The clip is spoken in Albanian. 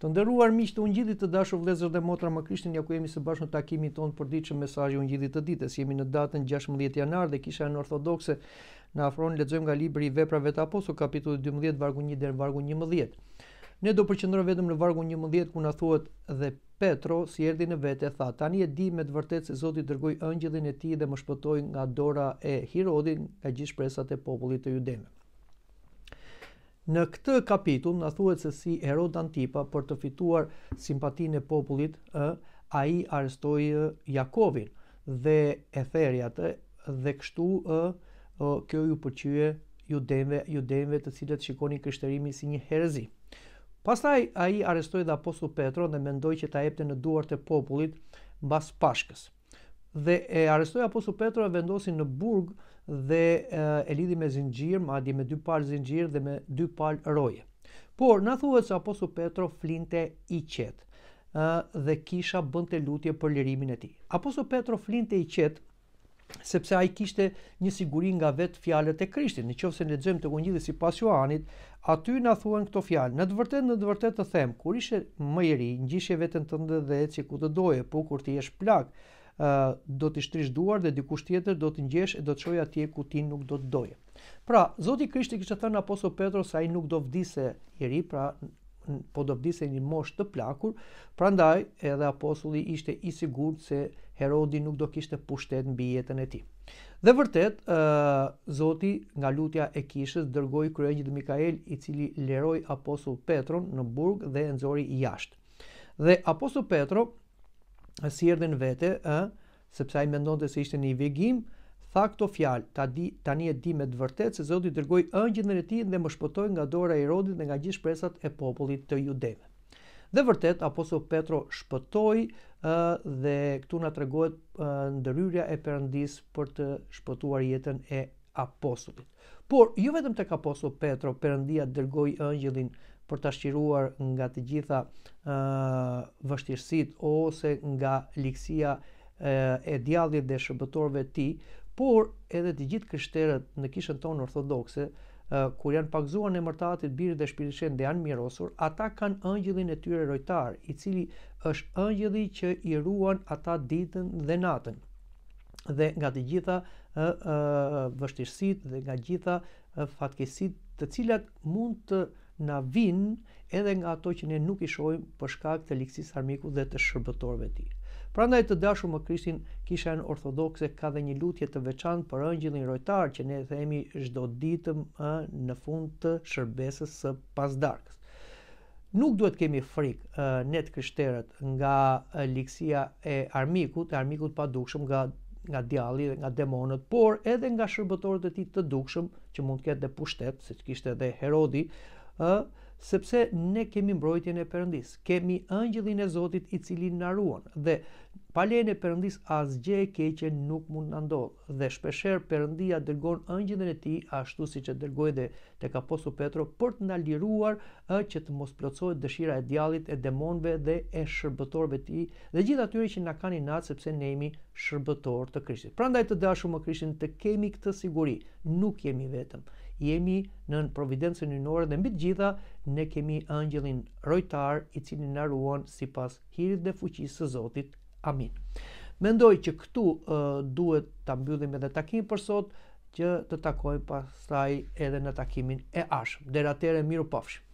Të nderuar miq të ungjillit të dashur vëllezër dhe motra më Krishtin, ja ku jemi së bashku në takimin tonë për ditën e mesazhit ungjillit të ditës. Jemi në datën 16 janar dhe kisha në ortodokse na afrojnë lexojmë nga libri i veprave të apostull kapitulli 12 vargu 1 deri vargu 11. Ne do përqendrohemi vetëm në vargu 11 ku na thuhet dhe Petro si erdhi në vetë tha: Tani e di me të vërtetë se Zoti dërgoi ëngjëllin e tij dhe më shpëtoi nga dora e Herodit nga gjithë shpresat e popullit të Judenëve. Në këtë kapitull na thuhet se si Herod Antipa për të fituar simpatinë e popullit, ë, ai arrestoi Jakovin dhe e theri atë dhe kështu ë kjo ju pëlqye judenve, judenve të cilët shikoni krishterimin si një herëzi. Pastaj ai arrestoi dhe apostull Petro dhe mendoi që ta jepte në duart e popullit mbas Pashkës dhe e arrestoi apostull Petro e vendosi në burg dhe e, e lidhi me zinxhir, madje me dy palë zinxhir dhe me dy palë roje. Por na thuhet se apostull Petro flinte i qetë dhe kisha bënte lutje për lirimin e tij. Apostull Petro flinte i qetë sepse ai kishte një siguri nga vetë fjalët e Krishtit. Nëse ne lexojmë tek Ungjilli sipas Juanit, aty na thuan këto fjalë. Në të vërtetë, në të vërtetë të them, kur ishe më i ri, ngjishje veten tënde dhe eci ku të doje, po kur ti jesh plak, do t'i shtrish duar dhe dikush tjetër do t'i ngjesh e do të çojë atje ku ti nuk do të doje. Pra, Zoti Krishti kishte thënë apostull Petro se ai nuk do vdise i ri, pra po do vdise një mosh të plakur, prandaj edhe apostulli ishte i sigurt se Herodi nuk do kishte pushtet mbi jetën e tij. Dhe vërtet, ë Zoti nga lutja e kishës dërgoi kryeqin Mikael, i cili leroi apostull Petron në burg dhe e nxori jashtë. Dhe apostull Petro sirdhin vete, ë, sepse ai mendonte se ishte një vegim, tha këto fjalë, ta di tani e di me të vërtetë se Zoti dërgoi ëngjit e tij dhe më shpëtoi nga dora e Herodit dhe nga gjithë shpresat e popullit të Judeve. Dhe vërtet apostoll Petro shpëtoi ë dhe këtu na tregohet dëryrja e Perëndis për të shpëtuar jetën e apostullit. Por jo vetëm tek apostoll Petro Perëndia dërgoi ëngjëllin për të shqiruar nga të gjitha uh, vështirësit ose nga likësia uh, e djallit dhe shërbëtorve ti, por edhe të gjithë kështerët në kishën tonë orthodoxe, Uh, kur janë pakëzuar në mërtatit birë dhe shpirëshen dhe janë mirosur, ata kanë ëngjëllin e tyre rojtarë, i cili është ëngjëdhi që i ruan ata ditën dhe natën. Dhe nga të gjitha uh, uh, vështirësit dhe nga gjitha uh, fatkesit të cilat mund të na vinë edhe nga ato që ne nuk i shohim për shkak të liksis armiku dhe të shërbëtorëve të tij. Prandaj të dashur më Krishtin, kisha në ortodokse ka dhe një lutje të veçantë për ëngjëllin rojtar që ne themi çdo ditë në fund të shërbesës së pasdarkës. Nuk duhet kemi frikë ne të krishterët nga liksia e armikut, e armikut pa dukshëm nga nga djalli dhe nga demonët, por edhe nga shërbëtorët e tij të dukshëm që mund të ketë dhe pushtet, siç kishte edhe Herodi, ë sepse ne kemi mbrojtjen e Perëndis. Kemi ëngjëllin e Zotit i cili na ruan dhe Pa lejen e Perëndis asgjë e keqe nuk mund të ndodhë dhe shpeshher Perëndia dërgon ëngjëllin e tij ashtu siç e dërgoi dhe tek apostulli Petro për të na liruar ë që të mos plotësohet dëshira e djallit, e demonëve dhe e shërbëtorëve të tij dhe gjithë atyre që na kanë inat sepse ne jemi shërbëtor të Krishtit. Prandaj të dashur më Krishtin të kemi këtë siguri, nuk jemi vetëm. Jemi në providencën hyjnore dhe mbi të gjitha ne kemi ëngjëllin rojtar i cili na ruan sipas hirit dhe fuqisë së Zotit Amin. Mendoj që këtu uh, duhet të mbyllim edhe takim për sot, që të takoj pasaj edhe në takimin e ashëm. Dera tere, miru pofshim.